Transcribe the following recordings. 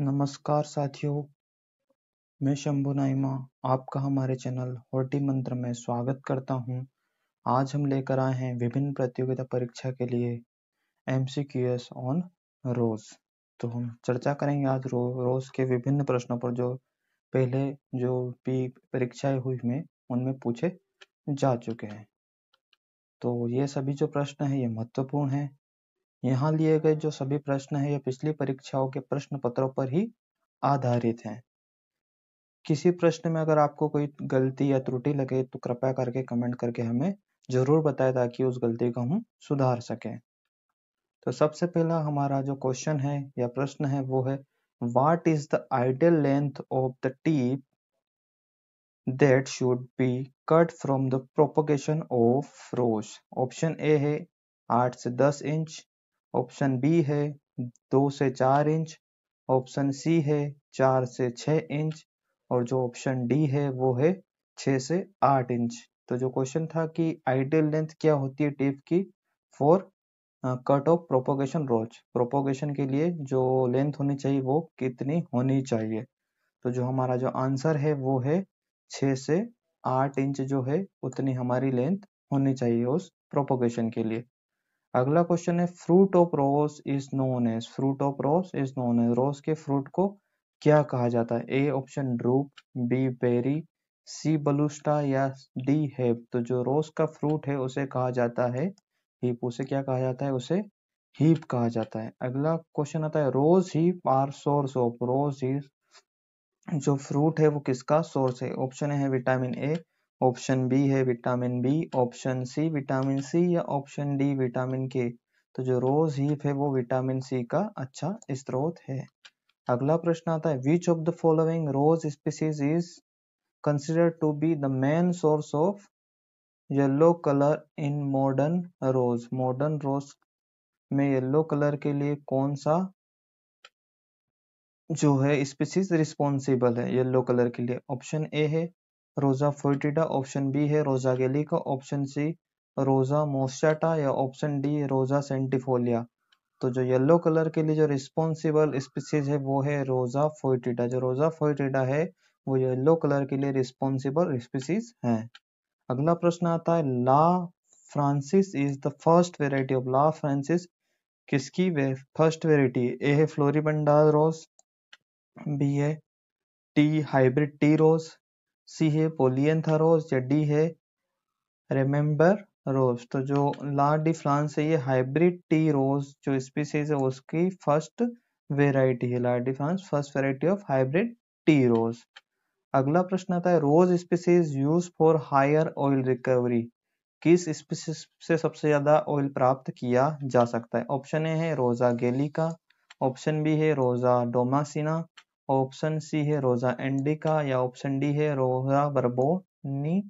नमस्कार साथियों मैं शंभु नाइमा आपका हमारे चैनल होटी मंत्र में स्वागत करता हूं आज हम लेकर आए हैं विभिन्न प्रतियोगिता परीक्षा के लिए एम ऑन रोज तो हम चर्चा करेंगे आज रो, रोज के विभिन्न प्रश्नों पर जो पहले जो भी परीक्षाएं हुई में उनमें पूछे जा चुके हैं तो ये सभी जो प्रश्न है ये महत्वपूर्ण है यहाँ लिए गए जो सभी प्रश्न है ये पिछली परीक्षाओं के प्रश्न पत्रों पर ही आधारित हैं किसी प्रश्न में अगर आपको कोई गलती या त्रुटि लगे तो कृपया करके कमेंट करके हमें जरूर बताएं ताकि उस गलती को हम सुधार सकें तो सबसे पहला हमारा जो क्वेश्चन है या प्रश्न है वो है what is the ideal length of the tip that should be cut from the propagation of rose option A है आठ से दस इंच ऑप्शन बी है दो से चार इंच ऑप्शन सी है चार से छ इंच और जो ऑप्शन डी है वो है छ से आठ इंच तो जो क्वेश्चन था कि आइडियल लेंथ क्या होती है टेप की for cut of propagation rose propagation के लिए जो लेंथ होनी चाहिए वो कितनी होनी चाहिए तो जो हमारा जो आंसर है वो है छ से आठ इंच जो है उतनी हमारी लेंथ होनी चाहिए उस प्रोपोगेशन के लिए अगला क्वेश्चन है fruit of rose is known as fruit of rose is known as rose के फ्रूट को क्या कहा जाता है A option drupe B berry C balausta या डी हेप तो जो रोज का फ्रूट है उसे कहा जाता है हीप उसे क्या कहा जाता है उसे हीप कहा जाता है अगला क्वेश्चन आता है rose hip are source of rose ही जो फ्रूट है वो किसका सोर्स है ऑप्शन है विटामिन ए ऑप्शन बी है vitamin B option C vitamin C या ऑप्शन डी विटामिन के तो जो रोज हीप है वो विटामिन सी का अच्छा स्त्रोत है अगला प्रश्न आता है which of the following rose species is consider to be the main source of yellow colour in modern rose modern rose में येलो कलर के लिए कौन सा जो है स्पीसीज रिस्पॉन्सिबल है येलो कलर के लिए ऑप्शन ए है रोजा फोर्टिडा ऑप्शन बी है रोजा का ऑप्शन सी रोजा मोस्टाटा या ऑप्शन डी रोजा सेंटिफोलिया तो जो येलो कलर के लिए जो रिस्पॉन्सिबल स्पीसीज है वो है रोजा फोर्टिडा जो रोजा फोर्टिडा है वो येलो कलर के लिए रिस्पॉन्सिबल स्पीसीज है अगला प्रश्न आता है La France is the first variety of La France किसकी वे फर्स्ट वेराइटी ए है फ्लोरिबंडा रोज बी है tea hybrid tea rose C है पोलियन था रोज या डी है रेमेम्बर रोज तो जो ला डी फ्रांस है ये हाइब्रिड टी रोज जो स्पीसीज है उसकी फर्स्ट वेराइटी है La de France first variety of hybrid tea rose अगला प्रश्न आता है rose species use for higher oil recovery किस स्पीसीज से सबसे ज्यादा ऑयल प्राप्त किया जा सकता है ऑप्शन ए है रोजा गेली का ऑप्शन बी है रोजा डोमासिना ऑप्शन सी है रोजा एंडिका या ऑप्शन डी है रोजा बर्बोनी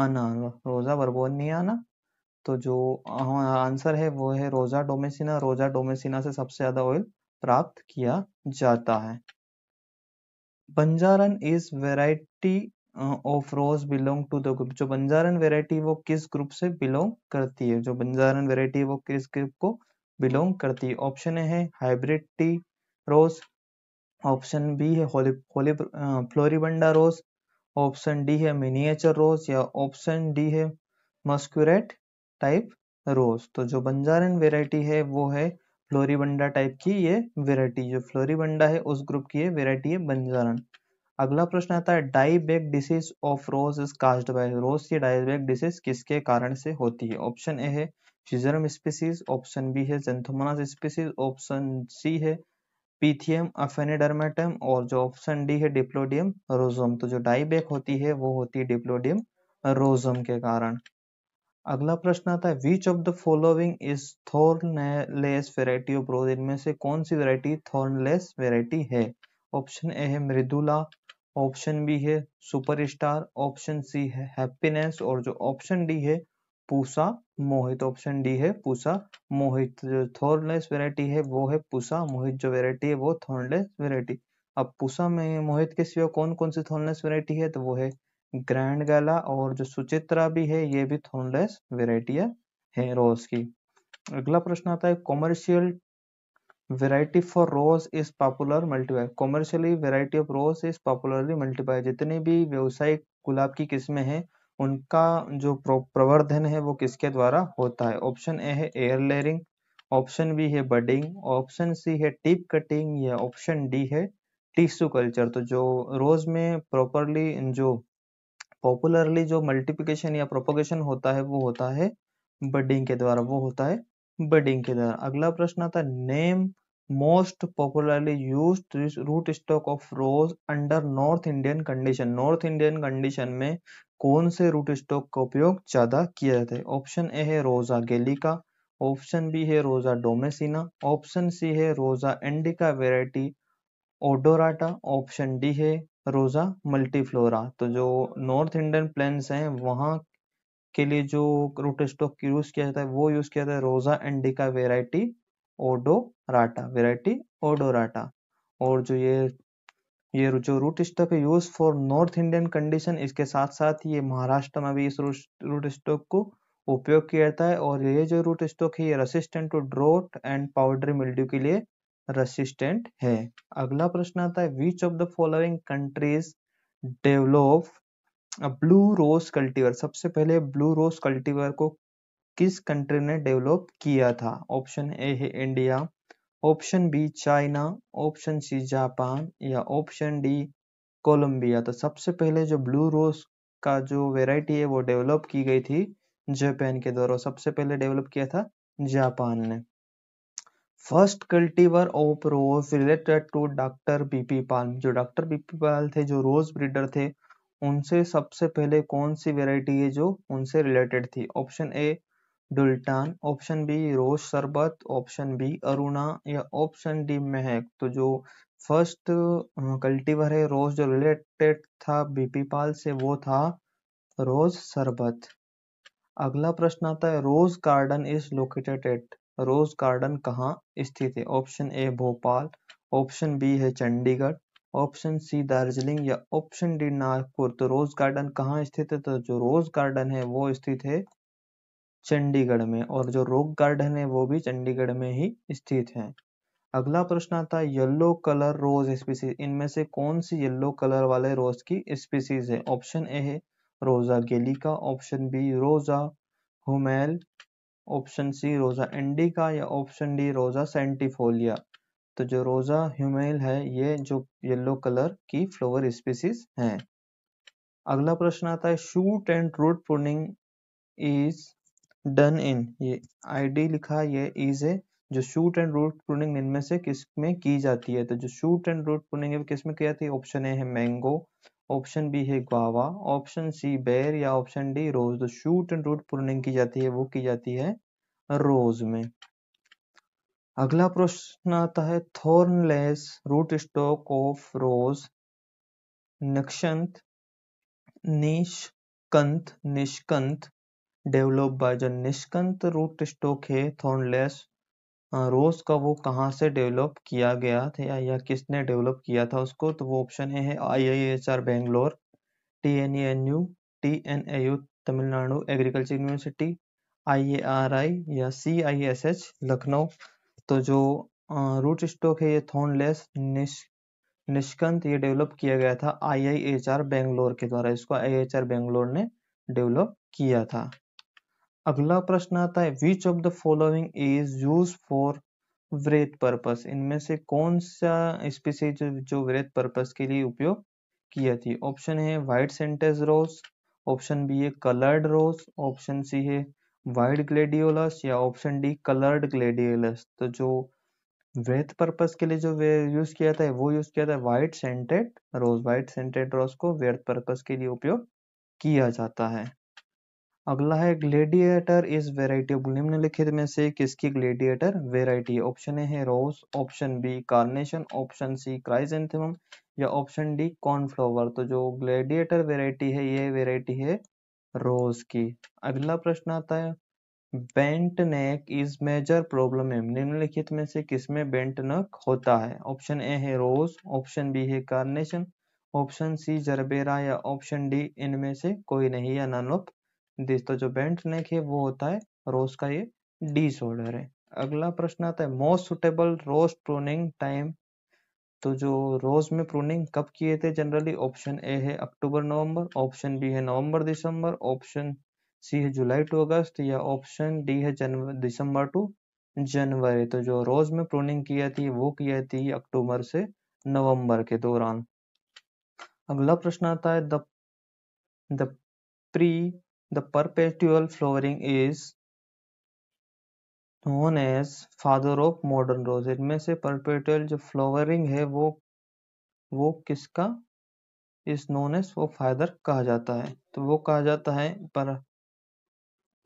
आना रोजा बर्बोनी आना तो जो हाँ, आंसर है वो है रोजा डोमेसिना रोजा डोमेसिना से सबसे ज्यादा ऑयल प्राप्त किया जाता है Banjaran is variety of rose belong to the group जो बंजारन वेराइटी वो किस ग्रुप से बिलोंग करती है जो बंजारन वेराइटी वो किस ग्रुप को बिलोंग करती है ऑप्शन है hybrid tea rose option B है होली होली रोज ऑप्शन डी है मिनिएचर रोज या ऑप्शन डी है मस्क्यूरेट टाइप रोज तो जो बंजारन वेराइटी है वो है फ्लोरिबंडा टाइप की ये वेराइटी जो फ्लोरिबंडा है उस ग्रुप की ये वेराइटी है बंजारन अगला प्रश्न आता है dieback disease of rose is caused by rose की डाईबैक डिसीज किसके कारण से होती है ऑप्शन ए है फिजरम स्पीसीज ऑप्शन बी है जेंथोमोनास स्पीसीज ऑप्शन सी है पीथियम अफेनिडर्मेटम और जो ऑप्शन डी है डिप्लोडियम रोजोम तो जो डाईबैक होती है वो होती है डिप्लोडियम रोजोम के कारण अगला प्रश्न आता है which of the following is thornless variety of rose इनमें से कौन सी वेराइटी थॉर्नलेस वेराइटी है ऑप्शन ए है मृदुला ऑप्शन बी है सुपर ऑप्शन सी है हैप्पीनेस और जो ऑप्शन डी है पूसा मोहित ऑप्शन डी है पूसा मोहित जो थॉर्नलेस वेराइटी है वो है पूसा मोहित जो वेराइटी है वो थॉर्नलेस वेराइटी अब पूसा में मोहित के सिवा कौन कौन सी थॉर्नलेस वेराइटी है तो वो है ग्रैंड गाला और जो सुचित्रा भी है ये भी थॉर्नलेस वेराइटी है रोज की अगला प्रश्न आता है commercial variety for rose is popular multiply commercially variety of rose is popularly multiply जितनी भी व्यवसायिक गुलाब की किस्में हैं उनका जो प्रवर्धन है वो किसके द्वारा होता है ऑप्शन ए है एयर लेयरिंग ऑप्शन बी है बडिंग ऑप्शन सी है टिप कटिंग या ऑप्शन डी है टिश्यू कल्चर तो जो रोज में प्रॉपरली जो पॉपुलरली जो मल्टीप्लिकेशन या प्रोपोगेशन होता है वो होता है बडिंग के द्वारा वो होता है बडिंग के द्वारा अगला प्रश्न आता है name most popularly use root stock of rose under North Indian condition North Indian condition में कौन से रूट स्टॉक का उपयोग ज्यादा किया जाता है ऑप्शन ए है रोजा का ऑप्शन बी है रोजा डोमेसिना ऑप्शन सी है Rosa indica variety odorata option D है रोजा मल्टीफ्लोरा तो जो नॉर्थ इंडियन प्लेन्स हैं वहां के लिए जो रूट स्टॉक यूज किया जाता है वो यूज किया जाता है Rosa indica variety odorata variety odorata और जो ये ये जो रूट स्टॉक है use for North Indian condition इसके साथ साथ ये महाराष्ट्र में भी इस रूट स्टॉक को उपयोग किया जाता है और ये जो रूट स्टॉक है ये resistant to drought and powder mildew के लिए रेसिस्टेंट है अगला प्रश्न आता है which of the following countries develop blue rose cultivar सबसे पहले ब्लू रोज कल्टीवर को किस कंट्री ने डेवलप किया था ऑप्शन ए है India option B China option C Japan या ऑप्शन डी कोलंबिया तो सबसे पहले जो ब्लू रोज का जो वेराइटी है वो डेवलप की गई थी जापान के द्वारा सबसे पहले डेवलप किया था जापान ने first cultivar of rose related to doctor BP Pal जो डॉक्टर बीपी पाल थे जो रोज ब्रीडर थे उनसे सबसे पहले कौन सी वेराइटी है जो उनसे रिलेटेड थी ऑप्शन ए डुलटान option B rose sherbet option B Aruna या ऑप्शन डी महक तो जो फर्स्ट कल्टीवर है रोज जो रिलेटेड था बीपी पाल से वो था रोज शरबत अगला प्रश्न आता है rose garden is located at rose garden कहाँ स्थित है option A Bhopal option B है चंडीगढ़ ऑप्शन सी दार्जिलिंग या ऑप्शन डी नागपुर तो रोज गार्डन कहाँ स्थित है तो जो रोज गार्डन है वो स्थित है चंडीगढ़ में और जो रॉक गार्डन है वो भी चंडीगढ़ में ही स्थित है अगला प्रश्न आता है येलो कलर रोज स्पीसीज इनमें से कौन सी येलो कलर वाले रोज की स्पीसीज है ऑप्शन ए है रोजा गेलिका ऑप्शन बी रोजा हुमेल ऑप्शन सी रोजा एंडिका या ऑप्शन डी रोजा सेंटिफोलिया तो जो रोजा ह्यूमेल है ये जो येलो कलर की फ्लोवर स्पीसीज हैं अगला प्रश्न आता है shoot and root pruning is done in ये आईडी लिखा ये इज ए जो शूट एंड रूट प्रूनिंग इनमें से किस में की जाती है तो जो शूट एंड रूट प्रूनिंग किस में की जाती है ऑप्शन ए है मैंगो ऑप्शन बी है गावा ऑप्शन सी बेर या ऑप्शन डी रोज तो शूट एंड रूट प्रूनिंग की जाती है वो की जाती है रोज में अगला प्रश्न आता है thornless root stock of rose नक्षंत निष्कंत निष्कंत डेवलप बाय जो निष्कंत रूट स्टॉक है थॉर्नलेस रोज का वो कहाँ से डेवलप किया गया था या, या किसने डेवलप किया था उसको तो वो ऑप्शन ए है I I H R Bangalore T N E N U T N A U Tamil Nadu agriculture university I A R I या C I S H Lucknow तो जो रूट स्टॉक है ये थॉर्नलेस निश निष्कंत ये डेवलप किया गया था I I H R Bangalore के द्वारा इसको आई एच आर बेंगलोर ने डेवलप किया था अगला प्रश्न आता है which of the following is use for wreath purpose इनमें से कौन सा स्पीसीज जो व्रेत पर्पस के लिए उपयोग किया थी ऑप्शन है white scented rose option B है कलर्ड रोज ऑप्शन सी है व्हाइट ग्लेडियोलस या ऑप्शन डी कलर्ड ग्लेडियोलस तो जो वेथ पर्पस के लिए जो यूज किया था वो यूज किया था white scented rose white scented rose को व्यर्थ पर्पस के लिए उपयोग किया जाता है अगला है ग्लेडिएटर इज वेराइटी ऑफ निम्नलिखित में से किसकी ग्लेडिएटर वेराइटी ऑप्शन ए है rose option B carnation option C chrysanthemum या ऑप्शन डी कॉर्नफ्लावर तो जो ग्लेडिएटर वेराइटी है ये वेराइटी है रोज की अगला प्रश्न आता है bent neck is major problem है निम्नलिखित में से किसमें बेंट नक होता है ऑप्शन ए है रोज ऑप्शन बी है कार्नेशन ऑप्शन सी जरबेरा या ऑप्शन डी इनमें से कोई नहीं या नॉन ऑफ दिस तो जो बेंट नेक है वो होता है रोज का ये डिसऑर्डर है अगला प्रश्न आता है most suitable rose pruning time तो जो रोज में प्रूनिंग कब किए थे जनरली ऑप्शन ए है अक्टूबर नवंबर ऑप्शन बी है नवंबर दिसंबर ऑप्शन सी है जुलाई टू अगस्त या ऑप्शन डी है जनवरी दिसंबर टू जनवरी तो जो रोज में प्रूनिंग की जाती है वो की जाती है अक्टूबर से नवंबर के दौरान अगला प्रश्न आता है the pre The perpetual flowering is known as father of modern rose इनमें से परपेटल जो flowering है वो वो किसका इज known as वो फादर कहा जाता है तो वो कहा जाता है पर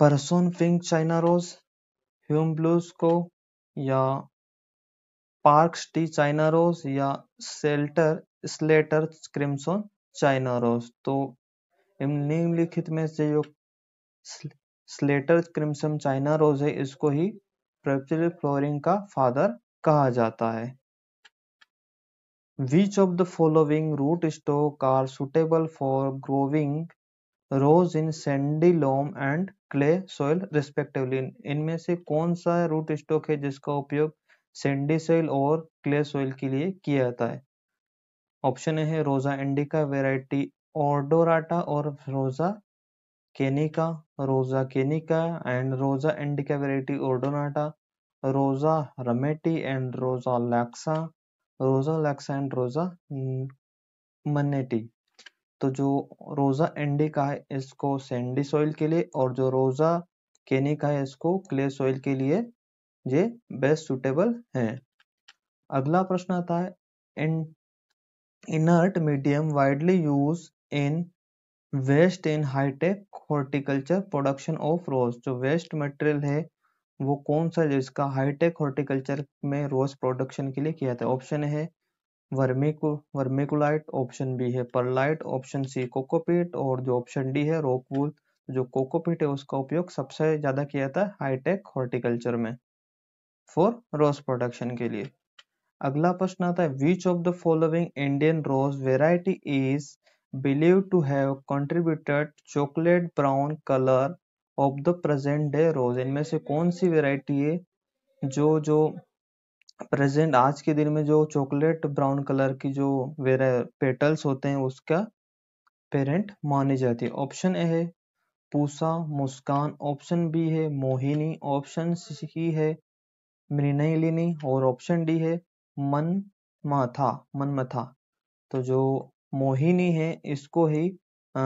Parson pink China rose Hume blush को या पार्क टी चाइना रोज या Slater Slater crimson China rose तो निम्नलिखित में से जो स्लेटर क्रिमसम चाइना रोज है इसको ही प्रेपचुलर फ्लोरिंग का फादर कहा जाता है of the following root rootstock are suitable for growing rose in sandy loam and clay soil respectively इनमें से कौन सा रूट स्टॉक है जिसका उपयोग सेंडी सोइल और क्ले सोइल के लिए किया जाता है ऑप्शन ए है रोजा इंडिका वेराइटी ऑर्डोराटा और Rosa canina Rosa canina and Rosa indica variety odorata Rosa रमेटी एंड रोजा लैक्सा रोजा लैक्सा एंड रोजा मनेटी तो जो रोजा इंडिका है इसको सैंडी सॉइल के लिए और जो रोजा केनिका है इसको क्ले सॉइल के लिए ये बेस्ट सुटेबल है अगला प्रश्न आता है in inert medium widely use in waste in hi-tech horticulture production of rose जो वेस्ट मटेरियल है वो कौन सा जिसका हाईटेक हॉर्टिकल्चर में रोज प्रोडक्शन के लिए किया था ऑप्शन है वर्मिको वर्मिकोलाइट ऑप्शन बी है परलाइट ऑप्शन सी कोकोपीट और जो ऑप्शन डी है रोकवूल जो कोकोपीट है उसका उपयोग सबसे ज़्यादा किया था हाईटेक हॉर्टिकल्चर में फॉर रोज प्रोडक्शन के लिए अगला प्रश्न आता है which of the following Indian rose variety is Believed to have contributed chocolate brown color of the present day rose इनमें से कौन सी वेराइटी है जो जो प्रेजेंट आज के दिन में जो चॉकलेट ब्राउन कलर की जो वेरा पेटल्स होते हैं उसका पेरेंट मानी जाती है ऑप्शन ए है पूसा मुस्कान ऑप्शन बी है मोहिनी ऑप्शन सी है मृणलिनी और ऑप्शन डी है मन माथा मनमथा तो जो मोहिनी है इसको ही अ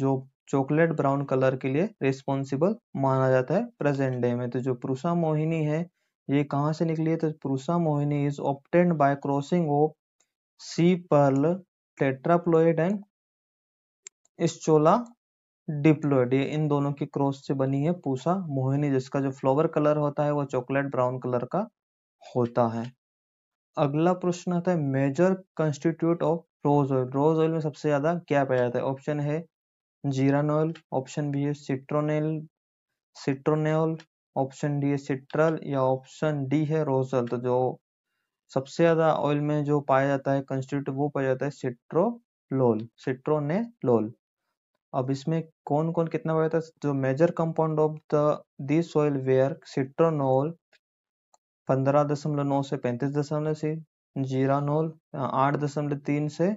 जो चॉकलेट ब्राउन कलर के लिए रिस्पॉन्सिबल माना जाता है प्रेजेंट डे में तो जो पुरुषा मोहिनी है ये कहाँ से निकली है तो Purusha Mohini is obtained by crossing of sea pearl tetraploid and स्चोला डिप्लोइड ये इन दोनों की क्रॉस से बनी है पूसा मोहिनी जिसका जो फ्लोवर कलर होता है वो चॉकलेट ब्राउन कलर का होता है अगला प्रश्न आता है major constitute of rose oil rose oil में सबसे ज़्यादा क्या पाया जाता है ऑप्शन है ऑयल ऑप्शन बी है सिट्रोनेल सिट्रोनेल ऑप्शन डी है सिट्रल या ऑप्शन डी है ऑयल तो जो सबसे ज़्यादा ऑयल में जो पाया जाता है कंस्टिट्यूट वो पाया जाता है सिट्रोलोल सिट्रोनेलोल अब इसमें कौन कौन कितना पाया जाता है जो major compound of the this oil where citronellol पंद्रह दशमलव नौ से पैंतीस दशमलव जीरानोल आठ दशमलव तीन से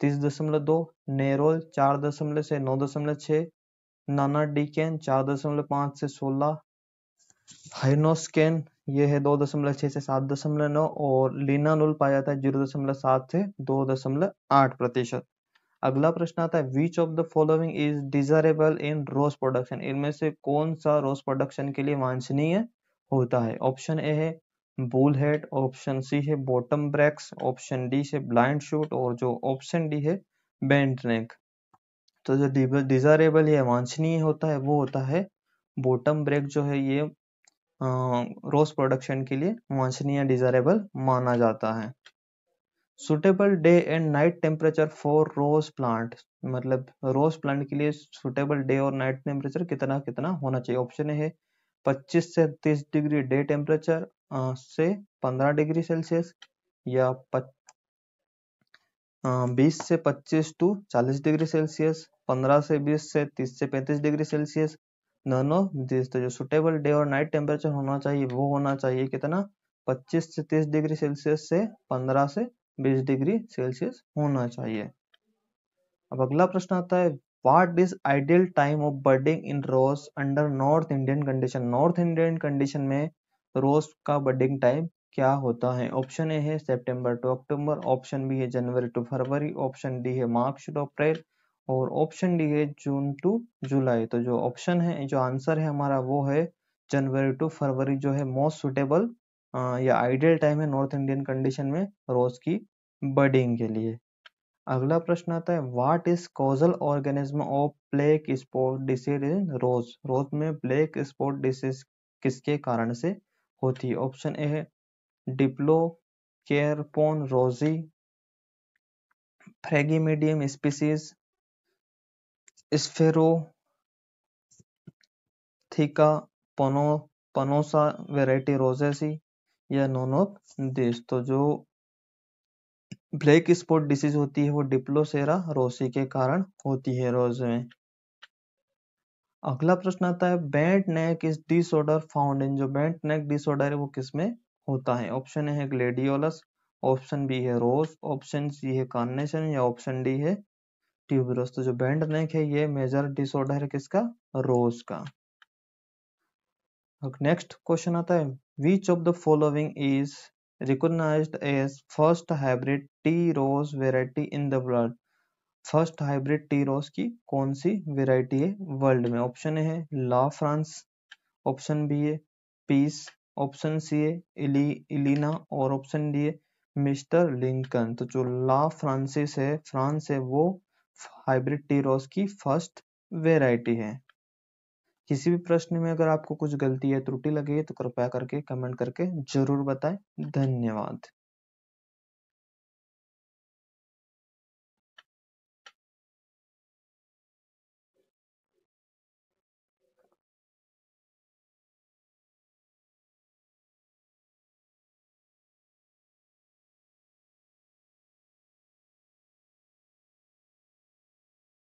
तीस दशमलव दो नेरोल चार दशमलव से नौ दशमलव छः नाना डीकेन चार दशमलव पाँच से सोलह हाइनोस्केन ये है दो दशमलव छः से सात दशमलव नौ और लीनानोल पाया जाता है जीरो दशमलव सात से दो दशमलव आठ प्रतिशत अगला प्रश्न आता है which of the following is desirable in rose production इनमें से कौन सा रोस प्रोडक्शन के लिए वांछनीय होता है ऑप्शन ए है हेड ऑप्शन सी है बॉटम ब्रैक्स ऑप्शन डी है ब्लाइंड शूट और जो ऑप्शन डी है बैंड नेक तो जो डिजायरेबल या वांछनीय होता है वो होता है बॉटम ब्रेक जो है ये रोज प्रोडक्शन के लिए वांछनीय डिजायरेबल माना जाता है suitable day and night temperature for rose plant मतलब रोज प्लांट के लिए सुटेबल डे और नाइट टेम्परेचर कितना कितना होना चाहिए ऑप्शन है 25 से 30 डिग्री डे टेम्परेचर से 15 डिग्री सेल्सियस या बीस से पच्चीस टू चालीस डिग्री सेल्सियस पंद्रह से बीस से तीस से पैंतीस डिग्री सेल्सियस नो दिस तो जो सुटेबल डे और नाइट टेम्परेचर होना चाहिए वो होना चाहिए कितना पच्चीस से तीस डिग्री सेल्सियस से पंद्रह से बीस डिग्री सेल्सियस होना चाहिए अब अगला प्रश्न आता है What is ideal time of budding in rose under North Indian condition? North Indian condition में रोज का बडिंग टाइम क्या होता है ऑप्शन ए है September to October option B है January to February option D है मार्च टू अप्रैल और option D है जून टू जुलाई तो जो ऑप्शन है जो आंसर है हमारा वो है जनवरी टू फरवरी जो है मोस्ट सुटेबल या आइडियल टाइम है नॉर्थ इंडियन कंडीशन में रोज की बर्डिंग के लिए अगला प्रश्न आता है what is causal organism of black spot disease in rose rose में प्लेक स्पॉट डिसीज किसके कारण से होती है ऑप्शन ए है डिप्लो केयरपोन रोजी फ्रेगीमीडियम स्पीसीज स्फेरो थिका पनो पनोसा वेराइटी रोजेसी या नॉन ऑफ दिस तो जो ब्लैक स्पॉट डिसीज होती है वो डिप्लोसेरा रोसी के कारण होती है रोज में अगला प्रश्न आता है bent neck is disorder found in जो बैंट नेक डिसऑर्डर है वो किसमें होता है ऑप्शन ए है ग्लेडियोलस ऑप्शन बी है रोज ऑप्शन सी है कार्नेशन या ऑप्शन डी है ट्यूबरस तो जो बैंड नेक है ये मेजर डिसऑर्डर है किसका रोज का नेक्स्ट क्वेश्चन आता है which of the following is recognise as first hybrid tea rose variety in the world. First hybrid tea rose की कौन सी वेराइटी है वर्ल्ड में ऑप्शन ए है ला फ्रांस ऑप्शन बी है पीस ऑप्शन सी है इली इलिना और ऑप्शन डी है मिस्टर लिंकन तो जो ला फ्रांसिस है फ्रांस है वो हाइब्रिड टी रोज की फर्स्ट वेराइटी है किसी भी प्रश्न में अगर आपको कुछ गलती या त्रुटि लगी है तो कृपया करके कमेंट करके जरूर बताएं धन्यवाद